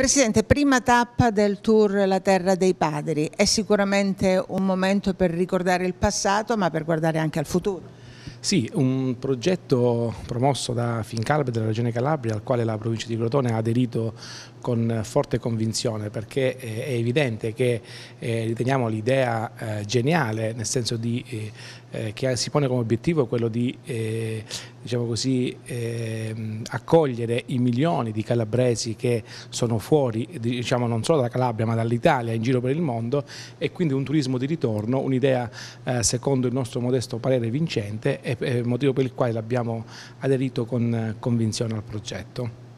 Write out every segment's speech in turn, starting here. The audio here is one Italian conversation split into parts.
Presidente, prima tappa del tour La Terra dei Padri, è sicuramente un momento per ricordare il passato ma per guardare anche al futuro. Sì, un progetto promosso da Fincalabria della Regione Calabria al quale la provincia di Crotone ha aderito con forte convinzione perché eh, è evidente che eh, riteniamo l'idea eh, geniale, nel senso di, che si pone come obiettivo quello di diciamo così, ehm, accogliere i milioni di calabresi che sono fuori diciamo, non solo dalla Calabria ma dall'Italia in giro per il mondo e quindi un turismo di ritorno, un'idea secondo il nostro modesto parere vincente è il motivo per il quale abbiamo aderito con convinzione al progetto.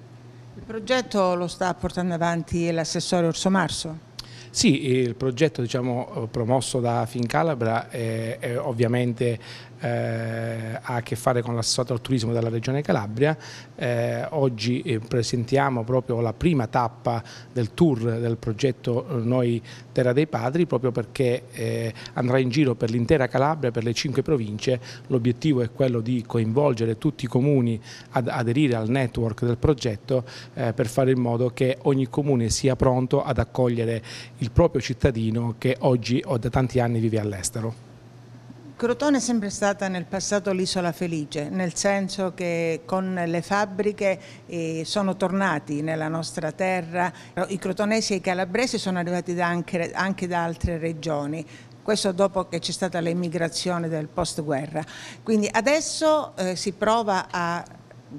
Il progetto lo sta portando avanti l'assessore Orso Marso? Sì, il progetto diciamo, promosso da Fincalabra è, eh, è ovviamente eh, ha a che fare con l'associato al turismo della Regione Calabria. Eh, oggi eh, presentiamo proprio la prima tappa del tour del progetto eh, Noi Terra dei Padri, proprio perché eh, andrà in giro per l'intera Calabria, per le cinque province. L'obiettivo è quello di coinvolgere tutti i comuni ad aderire al network del progetto per fare in modo che ogni comune sia pronto ad accogliere il proprio cittadino che oggi o da tanti anni vive all'estero. Crotone è sempre stata nel passato l'isola felice, nel senso che con le fabbriche eh, sono tornati nella nostra terra, i crotonesi e i calabresi sono arrivati anche, anche da altre regioni, questo dopo che c'è stata l'emigrazione del post-guerra. Quindi adesso eh, si prova a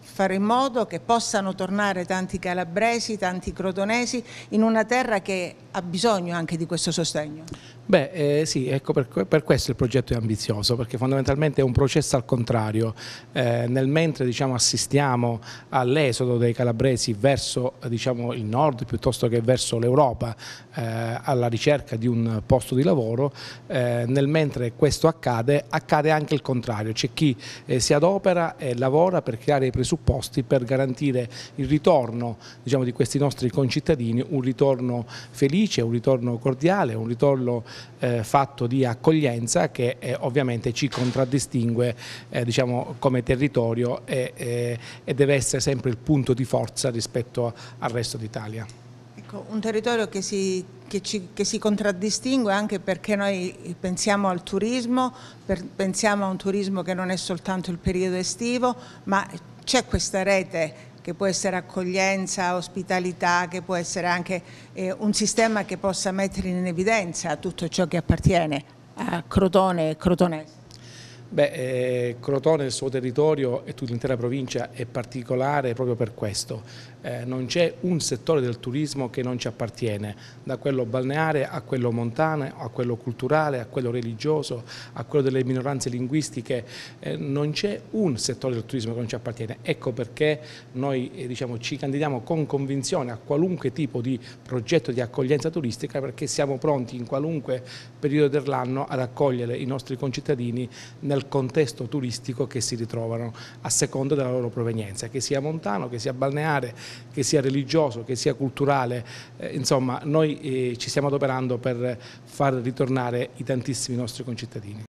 fare in modo che possano tornare tanti calabresi, tanti crotonesi in una terra che ha bisogno anche di questo sostegno? Beh eh, sì, ecco per, per, questo il progetto è ambizioso, perché fondamentalmente è un processo al contrario. Eh, nel mentre diciamo, assistiamo all'esodo dei calabresi verso diciamo, il nord piuttosto che verso l'Europa eh, alla ricerca di un posto di lavoro, eh, nel mentre questo accade, accade anche il contrario. C'è chi eh, si adopera e lavora per creare i presupposti per garantire il ritorno diciamo, di questi nostri concittadini, un ritorno felice, un ritorno cordiale, un ritorno eh, fatto di accoglienza che eh, ovviamente ci contraddistingue eh, diciamo, come territorio e, eh, e deve essere sempre il punto di forza rispetto al resto d'Italia. Ecco, un territorio che si che, ci, che, si contraddistingue anche perché noi pensiamo al turismo, per, pensiamo a un turismo che non è soltanto il periodo estivo, ma c'è questa rete che può essere accoglienza, ospitalità, che può essere anche eh, un sistema che possa mettere in evidenza tutto ciò che appartiene a Crotone e Crotonese. Beh, eh, Crotone, il suo territorio e tutta l'intera provincia è particolare proprio per questo. Eh, non c'è un settore del turismo che non ci appartiene, da quello balneare a quello montano, a quello culturale, a quello religioso, a quello delle minoranze linguistiche. Eh, non c'è un settore del turismo che non ci appartiene. Ecco perché noi eh, diciamo, ci candidiamo con convinzione a qualunque tipo di progetto di accoglienza turistica perché siamo pronti in qualunque periodo dell'anno ad accogliere i nostri concittadini nel contesto turistico che si ritrovano a seconda della loro provenienza, che sia montano, che sia balneare, che sia religioso, che sia culturale, eh, insomma noi eh, ci stiamo adoperando per far ritornare i tantissimi nostri concittadini.